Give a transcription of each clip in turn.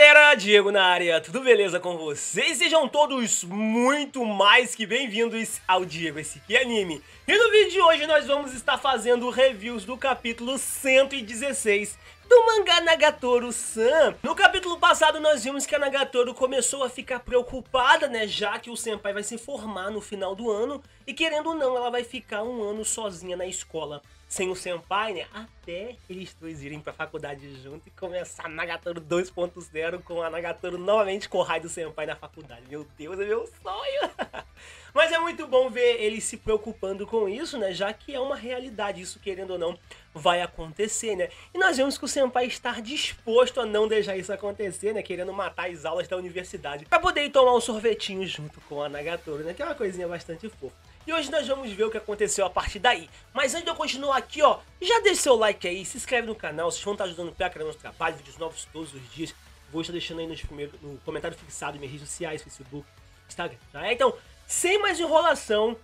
galera, Diego na área, tudo beleza com vocês? Sejam todos muito mais que bem-vindos ao Diego Esse Que Anime. E no vídeo de hoje nós vamos estar fazendo reviews do capítulo 116 do mangá Nagatoro-san. No capítulo passado nós vimos que a Nagatoro começou a ficar preocupada, né, já que o senpai vai se formar no final do ano e querendo ou não ela vai ficar um ano sozinha na escola sem o senpai, né? Até eles dois irem pra faculdade junto e começar Nagatoro 2.0 com a Nagatoro novamente com o raio do senpai na faculdade. Meu Deus, é meu sonho! Mas é muito bom ver ele se preocupando com isso, né? Já que é uma realidade, isso querendo ou não vai acontecer, né? E nós vemos que o Senpai está disposto a não deixar isso acontecer, né? Querendo matar as aulas da universidade para poder ir tomar um sorvetinho junto com a Nagatoro, né? Que é uma coisinha bastante fofa. E hoje nós vamos ver o que aconteceu a partir daí. Mas antes de eu continuar aqui, ó, já deixa seu like aí, se inscreve no canal, vocês vão estar ajudando pra caramba no nosso trabalho, vídeos novos todos os dias. Vou estar deixando aí nos primeiros, no comentário fixado, em minhas redes sociais, Facebook, Instagram, tá? Então, sem mais enrolação,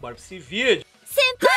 bora pra esse vídeo. Senpai!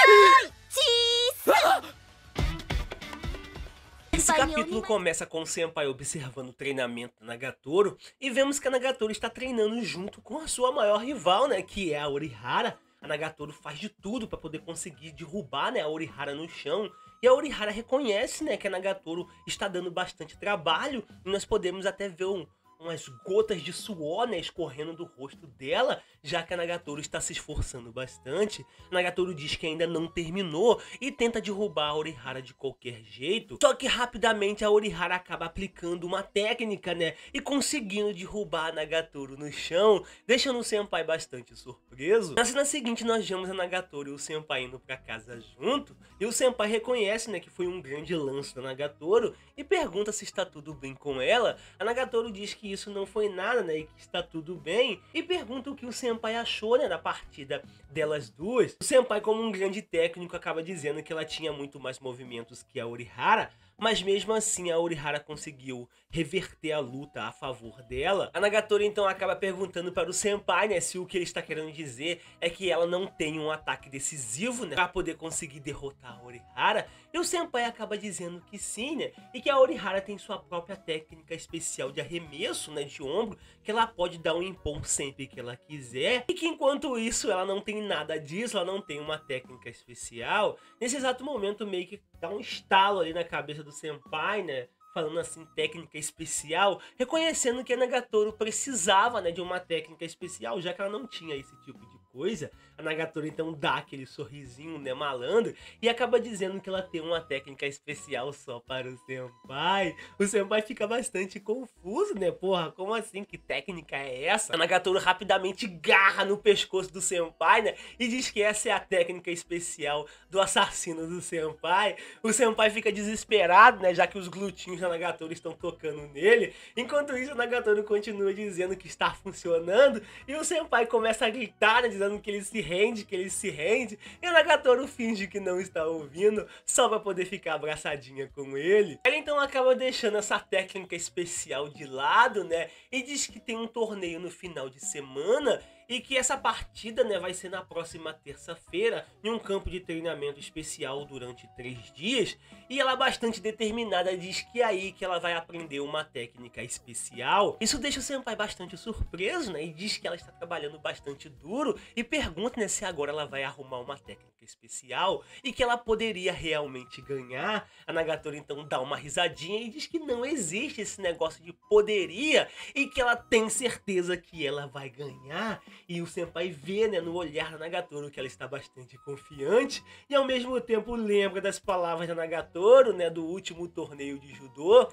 Esse capítulo começa com o Senpai observando o treinamento da Nagatoro e vemos que a Nagatoro está treinando junto com a sua maior rival, né, que é a Orihara. A Nagatoro faz de tudo para poder conseguir derrubar né, a Orihara no chão e a Orihara reconhece né, que a Nagatoro está dando bastante trabalho e nós podemos até ver um, umas gotas de suor né, escorrendo do rosto dela, já que a Nagatoro está se esforçando bastante. Nagatoro diz que ainda não terminou e tenta derrubar a Orihara de qualquer jeito. Só que rapidamente a Orihara acaba aplicando uma técnica, né? E conseguindo derrubar a Nagatoro no chão, deixando o Senpai bastante surpreso. Na cena seguinte, nós vemos a Nagatoro e o Senpai indo para casa junto. E o Senpai reconhece, né, que foi um grande lance da Nagatoro e pergunta se está tudo bem com ela. A Nagatoro diz que isso não foi nada, né? E que está tudo bem. E pergunta o que o Senpai achou, né? Da partida delas duas. O Senpai, como um grande técnico, acaba dizendo que ela tinha muito mais movimentos que a Orihara mas mesmo assim a Orihara conseguiu reverter a luta a favor dela. A Nagatoro então acaba perguntando para o Senpai, né, se o que ele está querendo dizer é que ela não tem um ataque decisivo, né, para poder conseguir derrotar a Orihara. E o Senpai acaba dizendo que sim, né, e que a Orihara tem sua própria técnica especial de arremesso, né, de ombro, que ela pode dar um impom sempre que ela quiser, e que enquanto isso ela não tem nada disso, ela não tem uma técnica especial, nesse exato momento meio que dá um estalo ali na cabeça do senpai, né? falando assim, técnica especial, reconhecendo que a Nagatoro precisava né, de uma técnica especial, já que ela não tinha esse tipo de coisa, a Nagatoro então dá aquele sorrisinho, né, malandro, e acaba dizendo que ela tem uma técnica especial só para o Senpai. O Senpai fica bastante confuso, né, porra, como assim, que técnica é essa? A Nagatoro rapidamente garra no pescoço do Senpai, né, e diz que essa é a técnica especial do assassino do Senpai. O Senpai fica desesperado, né, já que os glutinhos da Nagatoro estão tocando nele, enquanto isso a Nagatoro continua dizendo que está funcionando, e o Senpai começa a gritar, né, dizendo falando que ele se rende, que ele se rende, e a Nagatoro finge que não está ouvindo, só para poder ficar abraçadinha com ele. Ela então acaba deixando essa técnica especial de lado, né? E diz que tem um torneio no final de semana e que essa partida né, vai ser na próxima terça-feira em um campo de treinamento especial durante três dias. E ela, é bastante determinada, diz que é aí que ela vai aprender uma técnica especial. Isso deixa o Senpai bastante surpreso né, e diz que ela está trabalhando bastante duro e pergunta né, se agora ela vai arrumar uma técnica especial e que ela poderia realmente ganhar. A Nagatoro então dá uma risadinha e diz que não existe esse negócio de poderia e que ela tem certeza que ela vai ganhar. E o senpai vê, né, no olhar da Nagatoro que ela está bastante confiante e ao mesmo tempo lembra das palavras da Nagatoro, né, do último torneio de judô,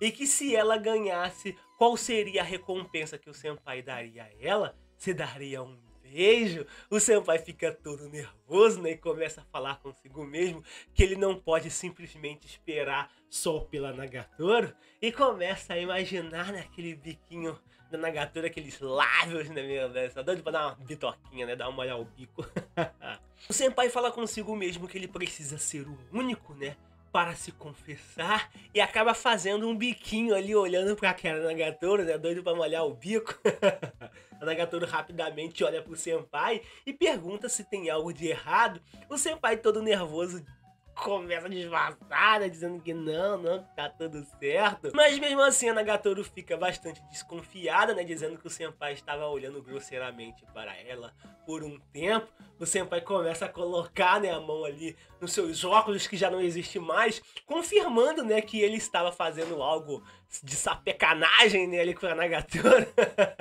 e que se ela ganhasse, qual seria a recompensa que o senpai daria a ela? Se daria um beijo? O senpai fica todo nervoso, né, e começa a falar consigo mesmo que ele não pode simplesmente esperar só pela Nagatoro e começa a imaginar naquele biquinho na Nagatura aqueles lábios, né, meu? Né? doido dando pra dar uma bitoquinha, né? Dar uma olhada ao bico. o Senpai fala consigo mesmo que ele precisa ser o único, né? Para se confessar e acaba fazendo um biquinho ali, olhando pra cara da Nagatura, né? Doido pra molhar o bico. a Nagatura rapidamente olha pro Senpai e pergunta se tem algo de errado. O Senpai, todo nervoso, começa disfarçada, dizendo que não, não, que tá tudo certo. Mas mesmo assim, a Nagatoro fica bastante desconfiada, né? Dizendo que o Senpai estava olhando grosseiramente para ela por um tempo. O Senpai começa a colocar né, a mão ali nos seus óculos, que já não existe mais, confirmando né, que ele estava fazendo algo de sapecanagem nele né, com a Nagatoro.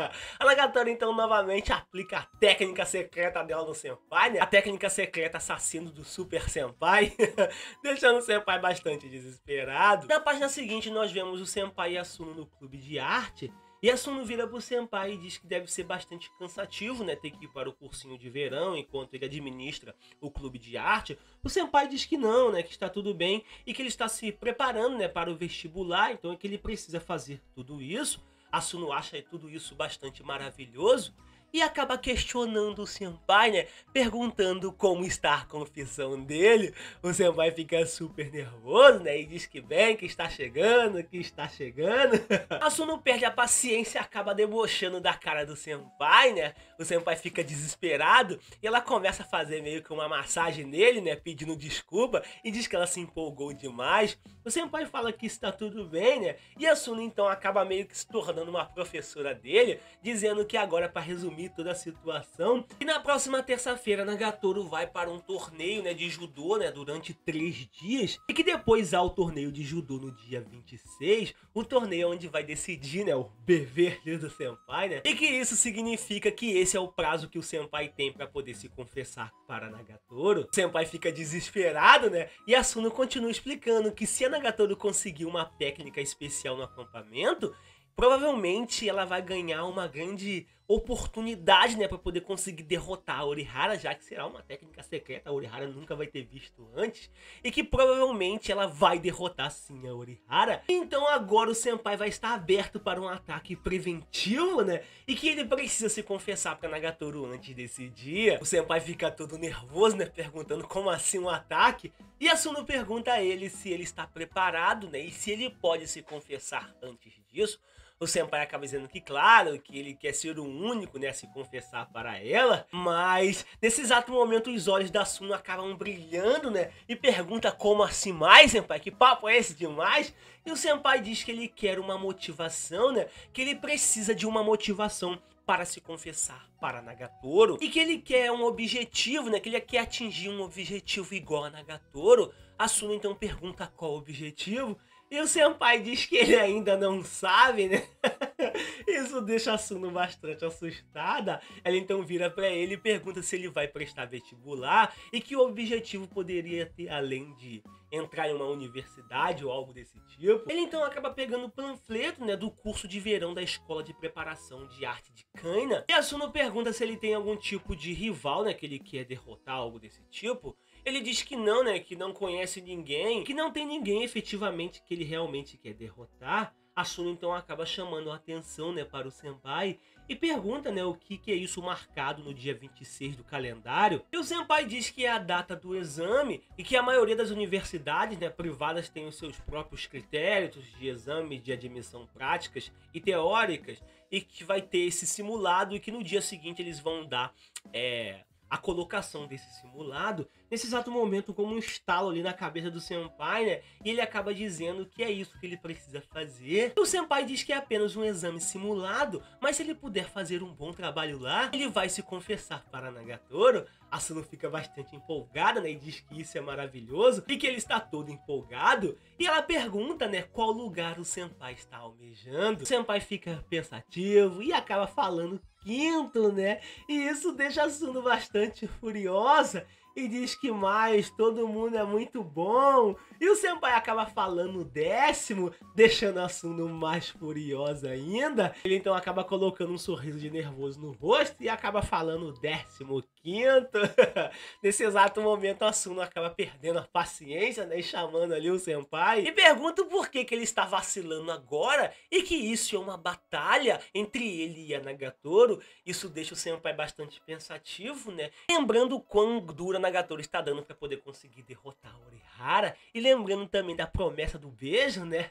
a Nagatoro então novamente aplica a técnica secreta dela no Senpai, né? A técnica secreta assassino do Super Senpai, deixando o Senpai bastante desesperado. Na página seguinte nós vemos o Senpai e a Suno no clube de arte e a Suno vira pro Senpai e diz que deve ser bastante cansativo, né? Ter que ir para o cursinho de verão enquanto ele administra o clube de arte. O Senpai diz que não, né? Que está tudo bem e que ele está se preparando, né? Para o vestibular, então é que ele precisa fazer tudo isso. A Suno acha tudo isso bastante maravilhoso e acaba questionando o Senpai, né? Perguntando como está a confissão dele. O Senpai fica super nervoso, né? E diz que bem, que está chegando, que está chegando. Asuno perde a paciência e acaba debochando da cara do Senpai, né? O Senpai fica desesperado e ela começa a fazer meio que uma massagem nele, né? Pedindo desculpa e diz que ela se empolgou demais. O Senpai fala que está tudo bem, né? E Asuno então acaba meio que se tornando uma professora dele, dizendo que agora, para resumir, assumir toda a situação. E na próxima terça-feira, Nagatoro vai para um torneio né, de judô né, durante três dias. E que depois há o torneio de judô no dia 26, o torneio onde vai decidir né, o bever do Senpai. Né? E que isso significa que esse é o prazo que o Senpai tem para poder se confessar para Nagatoro. O Senpai fica desesperado, né? E Asuna continua explicando que se a Nagatoro conseguir uma técnica especial no acampamento, provavelmente ela vai ganhar uma grande oportunidade, né, para poder conseguir derrotar a Orihara, já que será uma técnica secreta, a Orihara nunca vai ter visto antes, e que provavelmente ela vai derrotar sim a Orihara. Então agora o Senpai vai estar aberto para um ataque preventivo, né, e que ele precisa se confessar para Nagatoru antes desse dia. O Senpai fica todo nervoso, né, perguntando como assim um ataque, e Asuno pergunta a ele se ele está preparado, né, e se ele pode se confessar antes disso, o Senpai acaba dizendo que, claro, que ele quer ser o único, né, a se confessar para ela, mas nesse exato momento os olhos da Suno acabam brilhando, né, e pergunta como assim mais, Senpai, que papo é esse demais? E o Senpai diz que ele quer uma motivação, né, que ele precisa de uma motivação para se confessar para Nagatoro e que ele quer um objetivo, né? Que ele quer atingir um objetivo igual a Nagatoro. A Suna então pergunta qual o objetivo e o senpai diz que ele ainda não sabe, né? Isso deixa a Suno bastante assustada. Ela então vira para ele e pergunta se ele vai prestar vestibular e que o objetivo poderia ter além de entrar em uma universidade ou algo desse tipo. Ele então acaba pegando o panfleto, né, do curso de verão da Escola de Preparação de Arte de Kaina. E a Suno pergunta se ele tem algum tipo de rival, né, que ele quer derrotar, algo desse tipo. Ele diz que não, né? Que não conhece ninguém, que não tem ninguém efetivamente que ele realmente quer derrotar. Asuna então acaba chamando a atenção né, para o Senpai e pergunta né, o que, que é isso marcado no dia 26 do calendário. E o Senpai diz que é a data do exame e que a maioria das universidades né, privadas tem os seus próprios critérios de exame de admissão práticas e teóricas e que vai ter esse simulado e que no dia seguinte eles vão dar é, a colocação desse simulado nesse exato momento como um estalo ali na cabeça do Senpai, né? E ele acaba dizendo que é isso que ele precisa fazer. E o Senpai diz que é apenas um exame simulado, mas se ele puder fazer um bom trabalho lá, ele vai se confessar para Nagatoro. A Sano fica bastante empolgada, né? E diz que isso é maravilhoso e que ele está todo empolgado. E ela pergunta, né, qual lugar o Senpai está almejando. O Senpai fica pensativo e acaba falando quinto, né? E isso deixa a Suno bastante furiosa e diz que mais, todo mundo é muito bom. E o Senpai acaba falando décimo, deixando a Suno mais furiosa ainda. Ele então acaba colocando um sorriso de nervoso no rosto e acaba falando décimo quinto. Nesse exato momento, a Suno acaba perdendo a paciência, né? E chamando ali o Senpai. E pergunta por que, que ele está vacilando agora e que isso é uma batalha entre ele e a Nagatoro. Isso deixa o Senpai bastante pensativo, né? Lembrando quão dura na Nagatoro está dando para poder conseguir derrotar a Orihara. E lembrando também da promessa do beijo, né?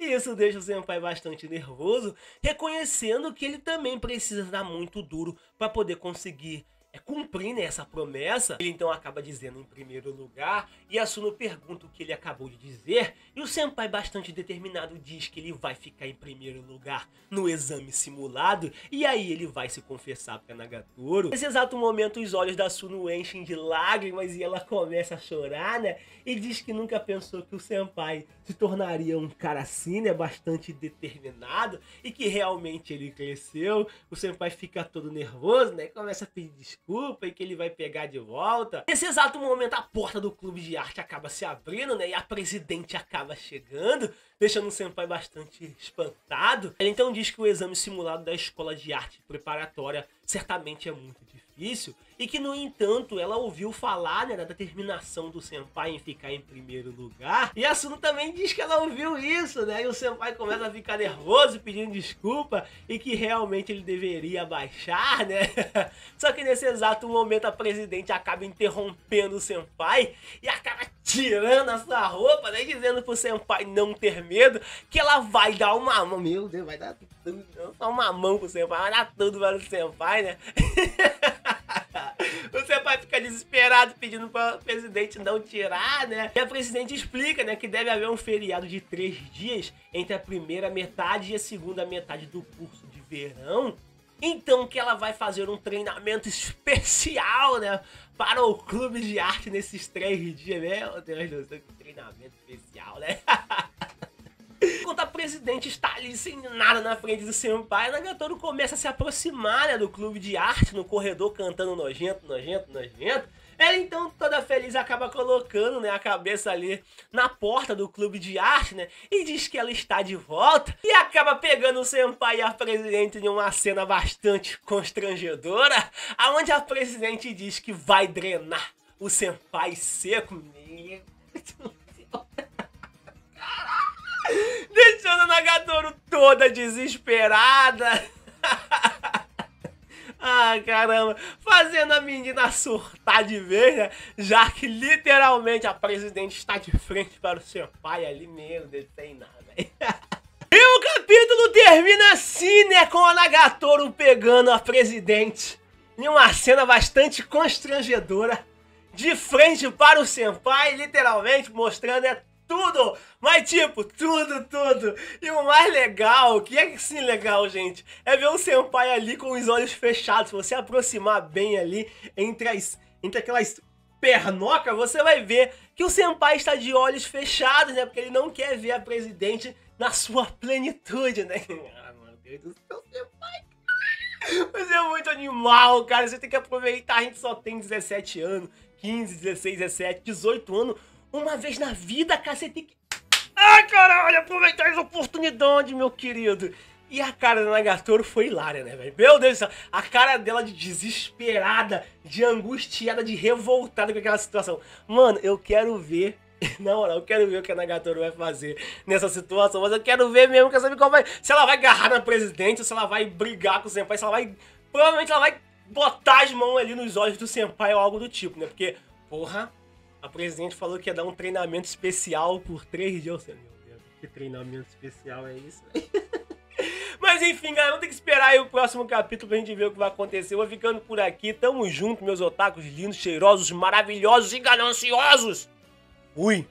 e isso deixa o Senpai bastante nervoso, reconhecendo que ele também precisa dar muito duro para poder conseguir é cumprir né, essa promessa. Ele então acaba dizendo em primeiro lugar, e a Suno pergunta o que ele acabou de dizer, e o Senpai bastante determinado diz que ele vai ficar em primeiro lugar no exame simulado, e aí ele vai se confessar para Nagatoro. Nesse exato momento os olhos da Suno enchem de lágrimas e ela começa a chorar, né? E diz que nunca pensou que o Senpai se tornaria um cara assim, né? Bastante determinado, e que realmente ele cresceu. O Senpai fica todo nervoso, né? Começa a pedir desculpas desculpa e que ele vai pegar de volta. Nesse exato momento, a porta do clube de arte acaba se abrindo, né? E a presidente acaba chegando deixando o senpai bastante espantado. Ele então diz que o exame simulado da escola de arte preparatória certamente é muito difícil e que, no entanto, ela ouviu falar né, da determinação do senpai em ficar em primeiro lugar. E a Suno também diz que ela ouviu isso, né? E o senpai começa a ficar nervoso pedindo desculpa e que realmente ele deveria baixar, né? Só que nesse exato momento a presidente acaba interrompendo o senpai e acaba tirando a sua roupa, né? Dizendo pro senpai não ter medo, que ela vai dar uma mão. Meu Deus, vai dar tudo. uma mão pro senpai, vai dar tudo para né? o senpai, né? o senpai fica desesperado pedindo para o presidente não tirar, né? E a presidente explica, né, que deve haver um feriado de três dias entre a primeira metade e a segunda metade do curso de verão então que ela vai fazer um treinamento especial, né? Para o clube de arte nesses três dias, né? Meu Deus do céu, que treinamento especial, né? enquanto a presidente está ali sem nada na frente do Senpai, Nagatoro começa a se aproximar né, do clube de arte no corredor cantando nojento, nojento, nojento. Ela então, toda feliz, acaba colocando né, a cabeça ali na porta do clube de arte, né? E diz que ela está de volta. E acaba pegando o Senpai e a presidente em uma cena bastante constrangedora. aonde a presidente diz que vai drenar o Senpai seco. Meu Deixando a Nagatoro toda desesperada. Ah, caramba, fazendo a menina surtar de vez, né? Já que literalmente a presidente está de frente para o seu pai ali, mesmo, Ele tem nada. e o capítulo termina assim, né? Com a Nagatoro pegando a presidente em uma cena bastante constrangedora, de frente para o senpai, literalmente mostrando né, tudo, mas tipo, tudo, tudo. E o mais legal, que é sim legal, gente, é ver o senpai ali com os olhos fechados. Se você aproximar bem ali entre, as, entre aquelas pernocas, você vai ver que o senpai está de olhos fechados, né? Porque ele não quer ver a presidente na sua plenitude, né? Ah, meu Deus do céu, senpai, mas é muito animal, cara. Você tem que aproveitar. A gente só tem 17 anos, 15, 16, 17, 18 anos uma vez na vida, cara, você tem que. Ai, caralho, aproveitar essa oportunidades, meu querido. E a cara da Nagatoro foi hilária, né, velho? Meu Deus do céu, a cara dela de desesperada, de angustiada, de revoltada com aquela situação. Mano, eu quero ver na moral, eu quero ver o que a Nagatoro vai fazer nessa situação, mas eu quero ver mesmo, quero saber qual vai. Se ela vai agarrar na presidente, se ela vai brigar com o Senpai, se ela vai. Provavelmente ela vai botar as mãos ali nos olhos do Senpai ou algo do tipo, né? Porque, porra, a presidente falou que ia dar um treinamento especial por três dias. Eu meu Deus, que treinamento especial é isso, Mas enfim, galera, vamos ter que esperar aí o próximo capítulo pra gente ver o que vai acontecer. Eu vou ficando por aqui. Tamo junto, meus otakus lindos, cheirosos, maravilhosos e gananciosos. Fui!